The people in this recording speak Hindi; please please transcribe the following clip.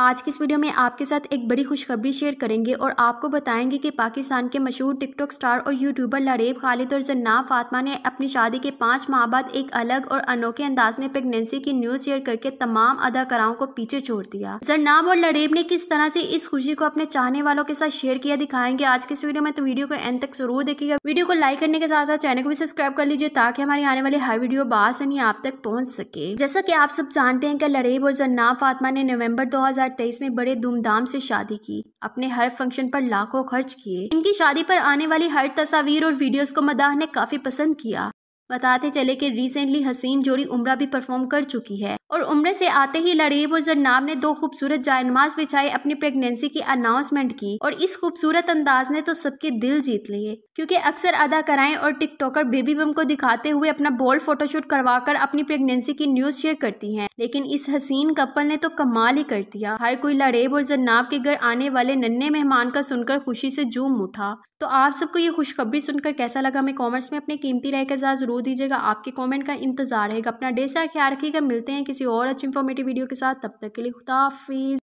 आज की इस वीडियो में आपके साथ एक बड़ी खुशखबरी शेयर करेंगे और आपको बताएंगे कि पाकिस्तान के मशहूर टिकटॉक स्टार और यूट्यूबर लरेब खालिद और जन्ना फातमा ने अपनी शादी के पाँच माह बाद एक अलग और अनोखे अंदाज में प्रेगनेंसी की न्यूज़ शेयर करके तमाम अदाकाराओं को पीछे छोड़ दिया जन्नाब और लरेब ने किस तरह से इस खुशी को अपने चाहने वालों के साथ शेयर किया दिखाएंगे आज की इस वीडियो में तो वीडियो को एंड तक जरूर देखिएगा वीडियो को लाइक करने के साथ साथ चैनल को भी सब्सक्राइब कर लीजिए ताकि हमारी आने वाली हर वीडियो बासनी आप तक पहुँच सके जैसा की आप सब जानते हैं कि लरेब और जन्नाब फातमा ने नवम्बर दो 2023 में बड़े धूमधाम से शादी की अपने हर फंक्शन पर लाखों खर्च किए इनकी शादी पर आने वाली हर तस्वीर और वीडियोस को मदाह ने काफी पसंद किया बताते चले कि रिसेंटली हसीन जोड़ी उम्र भी परफॉर्म कर चुकी है और उम्र से आते ही लड़ीब और जन्नाब ने दो खूबसूरत जायनमाज बिछाए अपनी प्रेगनेंसी की अनाउंसमेंट की और इस खूबसूरत अंदाज ने तो सबके दिल जीत लिए क्योंकि अक्सर अदाकाराएं और टिकटॉकर बेबी बम को दिखाते हुए अपना बोल्ड फोटोशूट करवाकर अपनी प्रेगनेंसी की न्यूज शेयर करती हैं लेकिन इस हसीन कपल ने तो कमाल ही कर दिया हर कोई लड़ेब और जन्नाब के घर आने वाले नन्हे मेहमान का सुनकर खुशी से जूम उठा तो आप सबको ये खुशखबरी सुनकर कैसा लगा हमें कॉमेंट्स में अपने कीमती राय का जरूर दीजिएगा आपके कॉमेंट का इंतजार रहेगा अपना डे सा ख्याल रखिएगा मिलते हैं किसी किसी और अच्छी इन्फॉर्मेटिव वीडियो के साथ तब तक के लिए खुदाफिज